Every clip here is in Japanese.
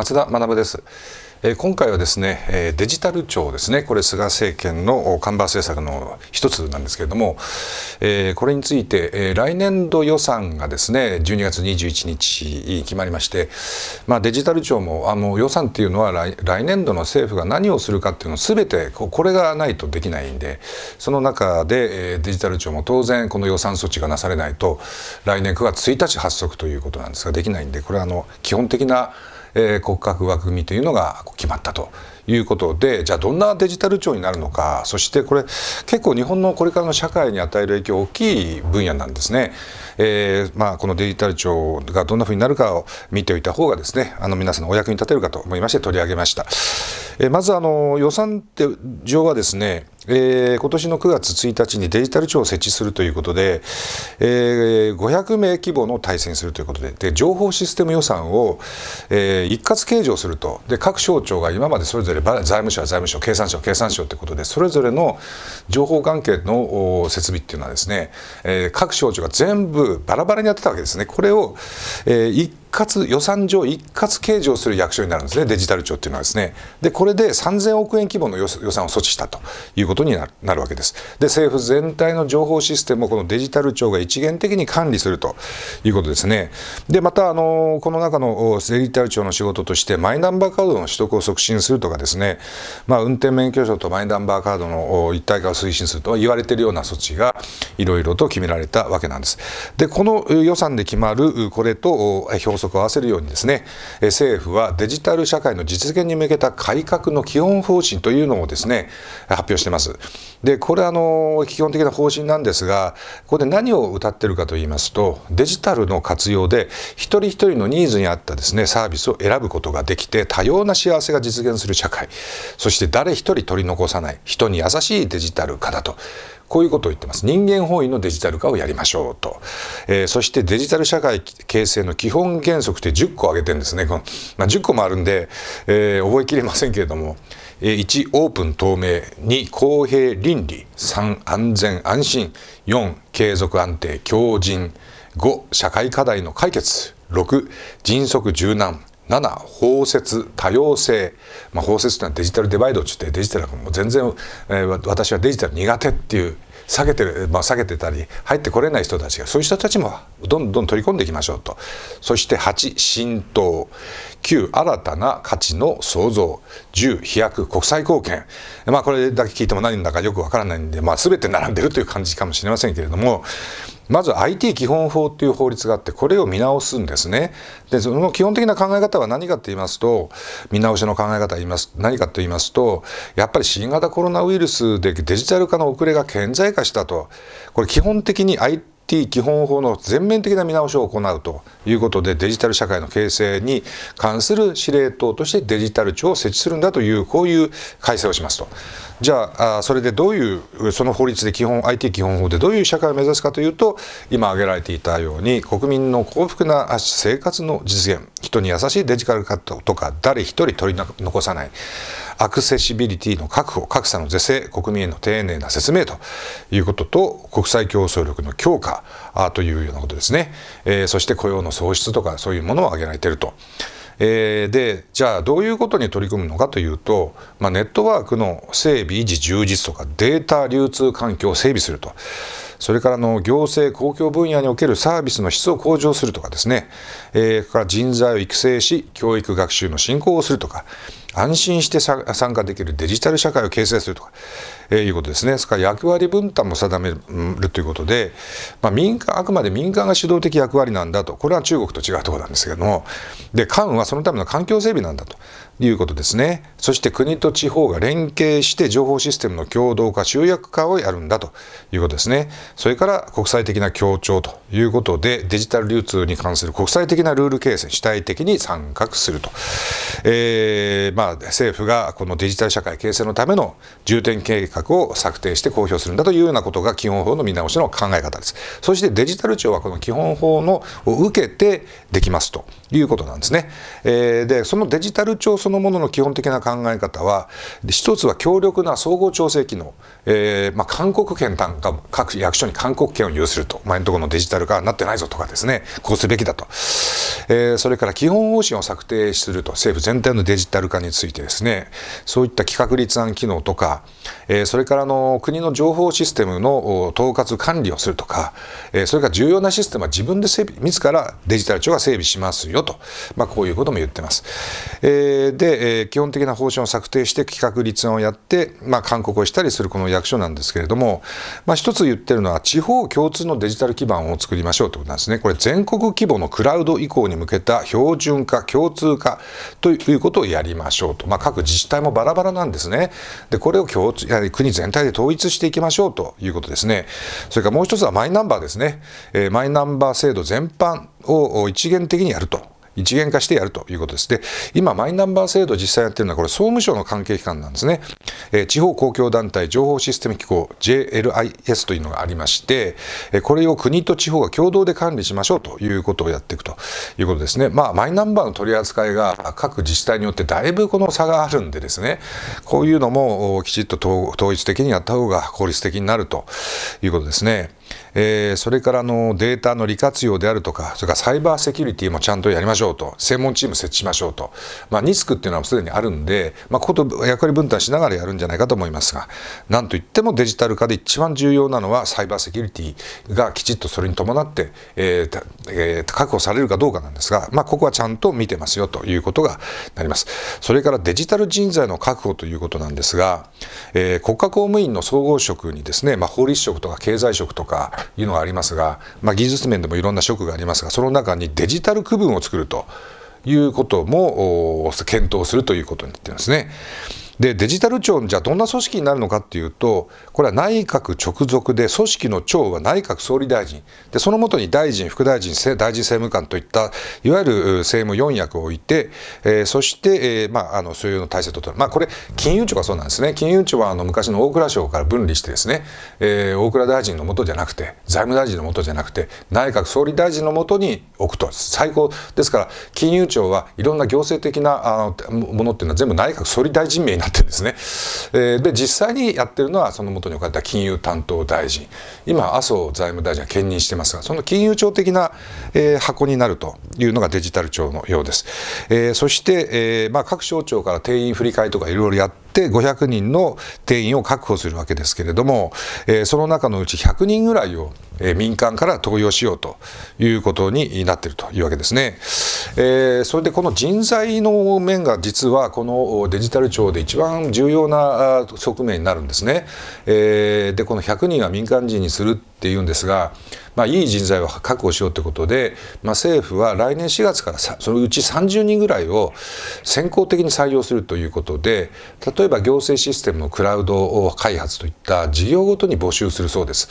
松田学です。今回はですねデジタル庁ですねこれ菅政権の看板政策の一つなんですけれどもこれについて来年度予算がですね12月21日決まりまして、まあ、デジタル庁もあの予算っていうのは来年度の政府が何をするかっていうのを全てこれがないとできないんでその中でデジタル庁も当然この予算措置がなされないと来年9月1日発足ということなんですができないんでこれはあの基本的なえ国家枠組みというのが決まったということでじゃあどんなデジタル庁になるのかそしてこれ結構日本のこれからの社会に与える影響大きい分野なんですね、えー、まあ、このデジタル庁がどんなふうになるかを見ておいた方がですねあの皆さんのお役に立てるかと思いまして取り上げました、えー、まずあの予算上はですねえー、今年の9月1日にデジタル庁を設置するということで、えー、500名規模の対戦するということでで情報システム予算を、えー、一括計上するとで各省庁が今までそれぞれ財務省は財務省経産省経産省ということでそれぞれの情報関係の設備っていうのはですね、えー、各省庁が全部バラバラにやってたわけですねこれを、えー、一括予算上一括計上する役所になるんですねデジタル庁っていうのはですねでこれで3000億円規模の予算を措置したということになるわけですで政府全体の情報システムをこのデジタル庁が一元的に管理するということですねでまたあのこの中のデジタル庁の仕事としてマイナンバーカードの取得を促進するとかですね、まあ、運転免許証とマイナンバーカードの一体化を推進すると言われているような措置がいろいろと決められたわけなんですでこの予算で決まるこれと表足を合わせるようにですね政府はデジタル社会の実現に向けた改革の基本方針というのをですね発表してますでこれあの基本的な方針なんですがここで何を歌ってるかと言いますとデジタルの活用で一人一人のニーズに合ったですねサービスを選ぶことができて多様な幸せが実現する社会そして誰一人取り残さない人に優しいデジタル化だとこういうことを言ってます。人間本位のデジタル化をやりましょうと。えー、そしてデジタル社会形成の基本原則って10個挙げてるんですね。まあ、10個もあるんで、えー、覚えきれませんけれども、えー、1、オープン透明、2、公平倫理、3、安全安心、4、継続安定、強靭、5、社会課題の解決、6、迅速柔軟、7包摂多様性、まあ、包摂というのはデジタルデバイドっていってデジタルがもう全然、えー、私はデジタル苦手っていう下げてる、まあ、下げてたり入ってこれない人たちがそういう人たちもどんどん取り込んでいきましょうとそして8浸透9新たな価値の創造10飛躍国際貢献、まあ、これだけ聞いても何だかよくわからないんで、まあ、全て並んでるという感じかもしれませんけれどもまず IT 基本法という法律があってこれを見直すんですね。でその基本的な考え方は何かと言いますと見直しの考え方言います何かと言いますとやっぱり新型コロナウイルスでデジタル化の遅れが顕在化したとこれ基本的に IT IT 基本法の全面的な見直しを行うということでデジタル社会の形成に関する司令塔としてデジタル庁を設置するんだというこういう改正をしますと。じゃあそれでどういうその法律で基本 IT 基本法でどういう社会を目指すかというと今挙げられていたように国民の幸福な生活の実現人に優しいデジタル化とか誰一人取り残さないアクセシビリティの確保格差の是正国民への丁寧な説明ということと国際競争力の強化というようなことですね、えー、そして雇用の創出とかそういうものを挙げられていると。えー、でじゃあどういうことに取り組むのかというと、まあ、ネットワークの整備維持充実とかデータ流通環境を整備すると。それからの行政公共分野におけるサービスの質を向上するとかですね、えー、から人材を育成し教育学習の振興をするとか安心して参加できるデジタル社会を形成するとか、えー、いうことですね。ですから役割分担も定めるということで、まあ、民間あくまで民間が主導的役割なんだとこれは中国と違うところなんですけどもで官はそのための環境整備なんだということですね。そして国と地方が連携して情報システムの共同化、集約化をやるんだということですね。それから国際的な協調ということで、デジタル流通に関する国際的なルール形成、主体的に参画すると。えー、まあ、政府がこのデジタル社会形成のための重点計画を策定して公表するんだというようなことが基本法の見直しの考え方です。そしてデジタル庁はこの基本法のを受けてできますと。いうことなんですね。えー、で、そのデジタル庁そのものの基本的な考え方は、一つは強力な総合調整機能、えー、まあ、韓国圏単価、各役所に韓国圏を有すると、前のところのデジタル化なってないぞとかですね、こうすべきだと。えー、それから基本方針を策定すると、政府全体のデジタル化についてですね、そういった企画立案機能とか、えそれからの国の情報システムの統括管理をするとか、えそれから重要なシステムは自分で整備、自らデジタル庁が整備しますよと、まあ、こういうことも言ってます。えー、で、えー、基本的な方針を策定して企画立案をやって、まあ、勧告をしたりするこの役所なんですけれども、まあ、一つ言ってるのは地方共通のデジタル基盤を作りましょうということなんですね。これ全国規模のクラウド移行に向けた標準化共通化ということをやりましょうと、まあ、各自治体もバラバラなんですね。でこれを共通国全体で統一していきましょうということですね。それからもう一つはマイナンバーですね。えー、マイナンバー制度全般を一元的にやると。一元化してやるということです。で、今、マイナンバー制度実際やってるのは、これ、総務省の関係機関なんですね。えー、地方公共団体情報システム機構、JLIS というのがありまして、えこれを国と地方が共同で管理しましょうということをやっていくということですね。まあ、マイナンバーの取り扱いが各自治体によってだいぶこの差があるんでですね、こういうのもきちっと統一的にやった方が効率的になるということですね。えー、それからのデータの利活用であるとかそれからサイバーセキュリティもちゃんとやりましょうと専門チーム設置しましょうと、まあ、ニスクっていうのはすでにあるんで、まあ、ここと役割分担しながらやるんじゃないかと思いますがなんといってもデジタル化で一番重要なのはサイバーセキュリティがきちっとそれに伴って、えーえー、確保されるかどうかなんですが、まあ、ここはちゃんと見てますよということがなりますそれからデジタル人材の確保ということなんですが、えー、国家公務員の総合職にですね、まあ、法律職とか経済職とかいうのがありますが、まあ、技術面でもいろんな職がありますがその中にデジタル区分を作るということも検討するということになっていますね。でデジタル庁じゃあどんな組織になるのかっていうとこれは内閣直属で組織の長は内閣総理大臣でそのもとに大臣副大臣大臣政務官といったいわゆる政務4役を置いて、えー、そして、えー、まあ、あのそういうの体制と取る、まあ、これ金融庁がそうなんですね金融庁はあの昔の大蔵省から分離してですね、えー、大蔵大臣のもとじゃなくて財務大臣のもとじゃなくて内閣総理大臣のもとに置くと最高ですから金融庁はいろんな行政的なあのものっていうのは全部内閣総理大臣名になってってですね、で実際にやってるのはその元に置かれた金融担当大臣今麻生財務大臣は兼任してますがその金融庁的な、箱になるというのがデジタル庁のようです、そして、各省庁から定員振り替えとかいろいろやってって500人の定員を確保するわけですけれども、えー、その中のうち100人ぐらいを、えー、民間から登用しようということになっているというわけですね。えー、それでこの人材の面が実はこのデジタル庁で一番重要な側面になるんですね。えー、でこの100人は民間人にするっていうんですが、まあ、いい人材を確保しようということで、まあ、政府は来年4月からそのうち30人ぐらいを先行的に採用するということで例例えば行政システムのクラウド開発といった事業ごとに募集するそうです。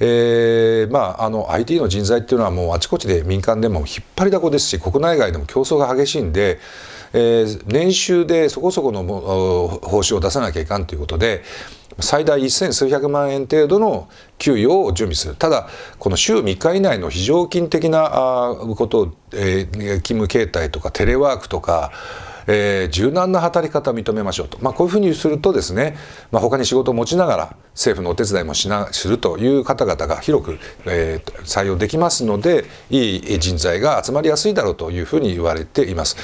えー、まああの IT の人材っていうのはもうあちこちで民間でも引っ張りだこですし国内外でも競争が激しいんで。えー、年収でそこそこの報酬を出さなきゃいかんということで最大1千数百万円程度の給与を準備するただこの週3日以内の非常勤的なことを、えー、勤務形態とかテレワークとかえー、柔軟な働き方を認めましょうと、まあ、こういうふうにするとですね、まあ、他に仕事を持ちながら政府のお手伝いもしなするという方々が広く、えー、採用できますのでいい人材が集まりやすいだろうというふうに言われています。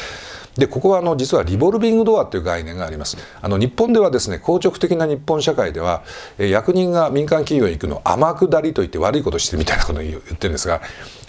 でここはあの実はリボルビングドアという概念がありますあの日本ではですね硬直的な日本社会では役人が民間企業に行くのを天下りといって悪いことしてるみたいなことを言ってるんですが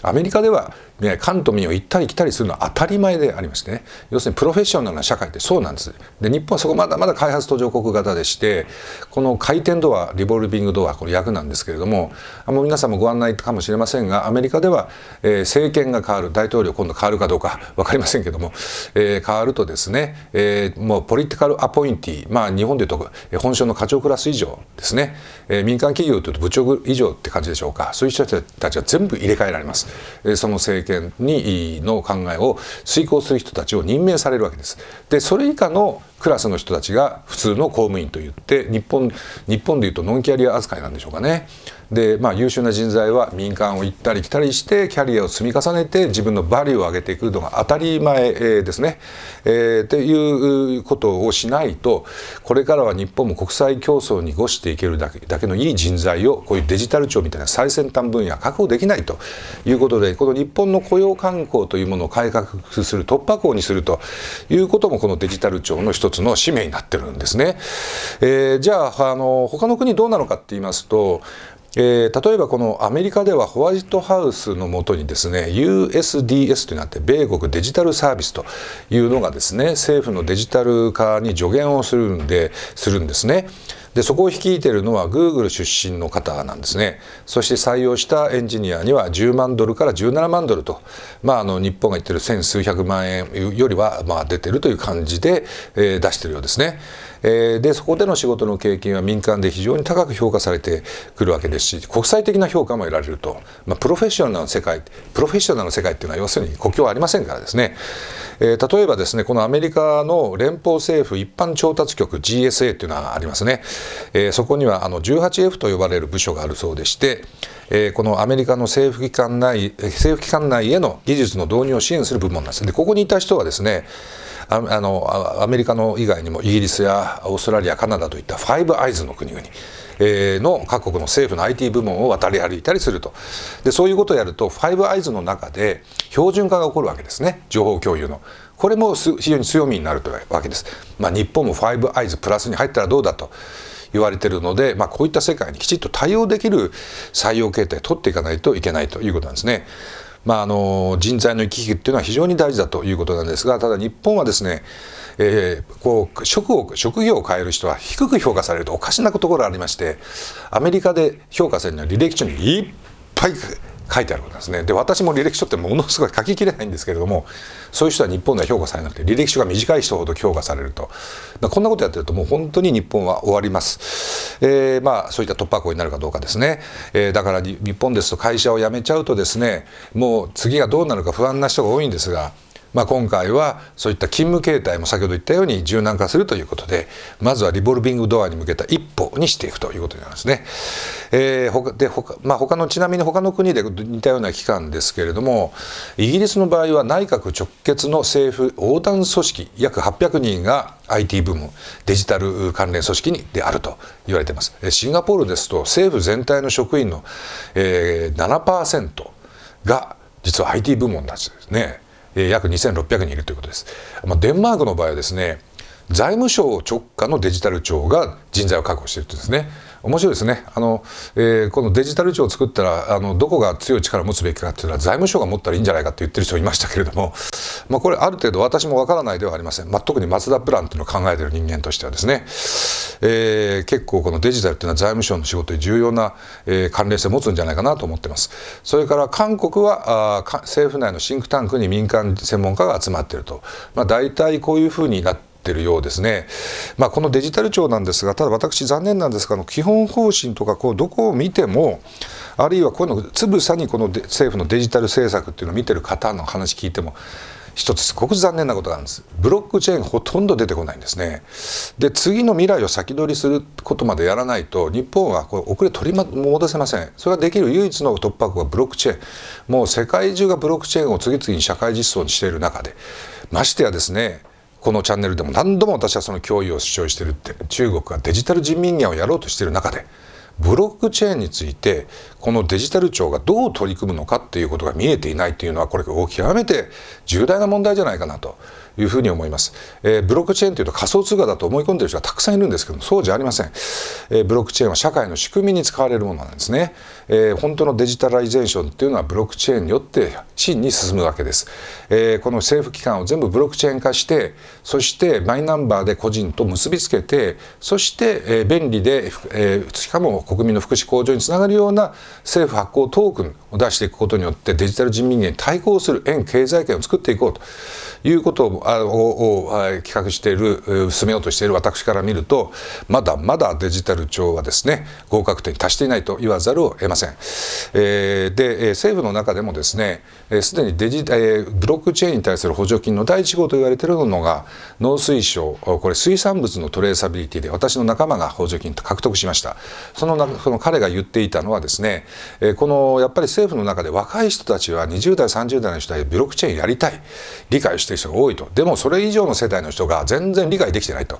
アメリカでは、ね、官と民を行ったり来たりするのは当たり前でありましてね要するにプロフェッショナルな社会ってそうなんですで日本はそこまだまだ開発途上国型でしてこの回転ドアリボルビングドアこれ役なんですけれどももう皆さんもご案内かもしれませんがアメリカでは、えー、政権が変わる大統領今度変わるかどうか分かりませんけども、えー、変わるとですね、えー、もうポリティカルアポインティまあ日本でいうと本省の課長クラス以上ですね、え民間企業というと部長以上って感じでしょうかそういう人たちは全部入れ替えられます。その政権にの考えを遂行する人たちを任命されるわけです。でそれ以下のクラスの人たちが普通の公務員といって日本日本でいうとノンキャリア扱いなんでしょうかね。で、まあ、優秀な人材は民間を行ったり来たりしてキャリアを積み重ねて自分のバリューを上げていくのが当たり前ですね。えー、っていうことをしないとこれからは日本も国際競争に越していけるだけだけのいい人材をこういうデジタル庁みたいな最先端分野確保できないということでこの日本の雇用慣行というものを改革する突破口にするということもこのデジタル庁の一つつの使命になってるんですね。えー、じゃああの他の国どうなのかって言いますとえー、例えばこのアメリカではホワイトハウスのもとにですね USDS となって米国デジタルサービスというのがですね政府のデジタル化に助言をするんでするんですね。でそこを率いてるのは Google 出身の方なんですねそして採用したエンジニアには10万ドルから17万ドルと、まあ、あの日本が言ってる千数百万円よりはまあ出てるという感じで、えー、出してるようですね。えでそこでの仕事の経験は民間で非常に高く評価されてくるわけですし国際的な評価も得られると、まあ、プロフェッショナルの世界プロフェッショナルの世界っていうのは要するに国境はありませんからですね、えー、例えばですねこのアメリカの連邦政府一般調達局 GSA っていうのがありますねえー、そこにはあの 18F と呼ばれる部署があるそうでして、えー、このアメリカの政府機関内政府機関内への技術の導入を支援する部門なんですでここにいた人はですねあのアメリカの以外にもイギリスやオーストラリアカナダといったファイブアイズの国々の各国の政府の IT 部門を渡り歩いたりするとでそういうことをやるとファイブアイズの中で標準化が起こるわけですね情報共有の。これも非常に強みになるというわけです。まあ、日本もブアイズプラスに入ったらどうだと言われているので、まあ、こういった世界にきちっと対応できる採用形態を取っていかないといけないということなんですね。まあ、あの人材の行き来っていうのは非常に大事だということなんですがただ日本はですね、えー、こう職を職業を変える人は低く評価されるとおかしなところがありましてアメリカで評価されるのは履歴書にいっぱい書いてあることですねで私も履歴書ってものすごい書ききれないんですけれどもそういう人は日本では評価されなくて履歴書が短い人ほど評価されるとこんなことやってるともう本当に日本は終わります、えー、まあそういった突破口になるかどうかですね、えー、だから日本ですと会社を辞めちゃうとですねもう次がどうなるか不安な人が多いんですがまあ、今回はそういった勤務形態も先ほど言ったように柔軟化するということでまずはリボルビングドアに向けた一歩にしていくということになりますね。えー、で他,、まあ、他のちなみに他の国で似たような機関ですけれどもイギリスの場合は内閣直結の政府横断組織約800人が IT 部門デジタル関連組織にであると言われています。シンガポールですと政府全体の職員の、えー、7%が実は IT 部門なんですね。約2600人いるということです。まあ、デンマークの場合はですね財務省直下のデジタル庁が人材を確保しているとですね面白いですねあの、えー、このデジタル庁を作ったらあのどこが強い力を持つべきかというのは財務省が持ったらいいんじゃないかって言ってる人いましたけれども、まあ、これある程度私もわからないではありません、まあ、特にマツダプランというのを考えてる人間としてはですね、えー、結構このデジタルっていうのは財務省の仕事で重要な、えー、関連性を持つんじゃないかなと思ってますそれから韓国はあ政府内のシンクタンクに民間専門家が集まっていると、まあ、大体こういうふうになっててるようですね、まあ、このデジタル庁なんですがただ私残念なんですが基本方針とかこうどこを見てもあるいはこういうのつぶさにこの政府のデジタル政策っていうのを見てる方の話聞いても一つすごく残念なことなんですブロックチェーンほとんど出てこないんですねで次の未来を先取りすることまでやらないと日本はこれ遅れ取り戻せませんそれができる唯一の突破口はブロックチェーンもう世界中がブロックチェーンを次々に社会実装にしている中でましてやですねこのチャンネルでも何度も私はその脅威を主張してるって中国がデジタル人民元をやろうとしてる中でブロックチェーンについてこのデジタル庁がどう取り組むのかっていうことが見えていないというのはこれが極めて重大な問題じゃないかなというふうに思います、えー、ブロックチェーンというと仮想通貨だと思い込んでいる人はたくさんいるんですけどもそうじゃありません、えー、ブロックチェーンは社会の仕組みに使われるものなんですね、えー、本当のデジタライゼーションっていうのはブロックチェーンによって真に進むわけです、えこの政府機関を全部ブロックチェーン化してそしてマイナンバーで個人と結びつけてそして、え便利で、えしかも国民の福祉向上につながるような政府発行トークンを出していくことによってデジタル人民元に対抗する円経済圏を作っていこうということをを企画している進めようとしている私から見るとまだまだデジタル庁はですね合格点に達していないと言わざるを得ません。えで政府の中でもですねすでにデジ、えブロックチェーンに対する補助金の第1号と言われているのが農水省これ水産物のトレーサビリティで私の仲間が補助金と獲得しましたそのその彼が言っていたのはですね、えこのやっぱり政府の中で若い人たちは20代30代の人はブロックチェーンやりたい理解している人が多いとでもそれ以上の世代の人が全然理解できてないと、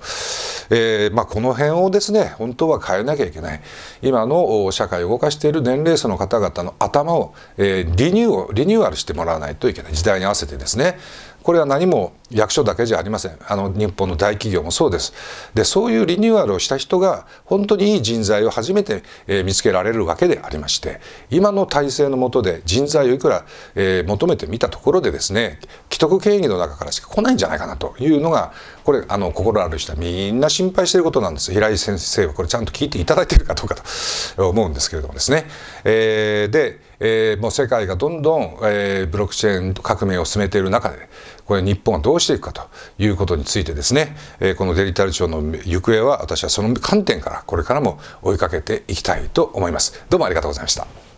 えー、まあ、この辺をですね本当は変えなきゃいけない今の社会を動かしている年齢層の方々の頭を、えー、リニューリニューアルしてもらわないといけない時代に合わせてですねこれは何も役所だけじゃありませんあの日本の大企業もそうですでそういうリニューアルをした人が本当にいい人材を初めて、えー、見つけられるわけでありまして今の体制の下で人材をいくら、えー、求めてみたところでですね既得権益の中からしか来ないんじゃないかなというのがこれあの心ある人はみんな心配していることなんです平井先生はこれちゃんと聞いていただいているかどうかと思うんですけれどもですね。えー、で、えー、もう世界がどんどん、えー、ブロックチェーン革命を進めている中でこれ日本はどうしていくかということについてですね、えー、このデジタル庁の行方は私はその観点からこれからも追いかけていきたいと思います。どうもありがとうございました。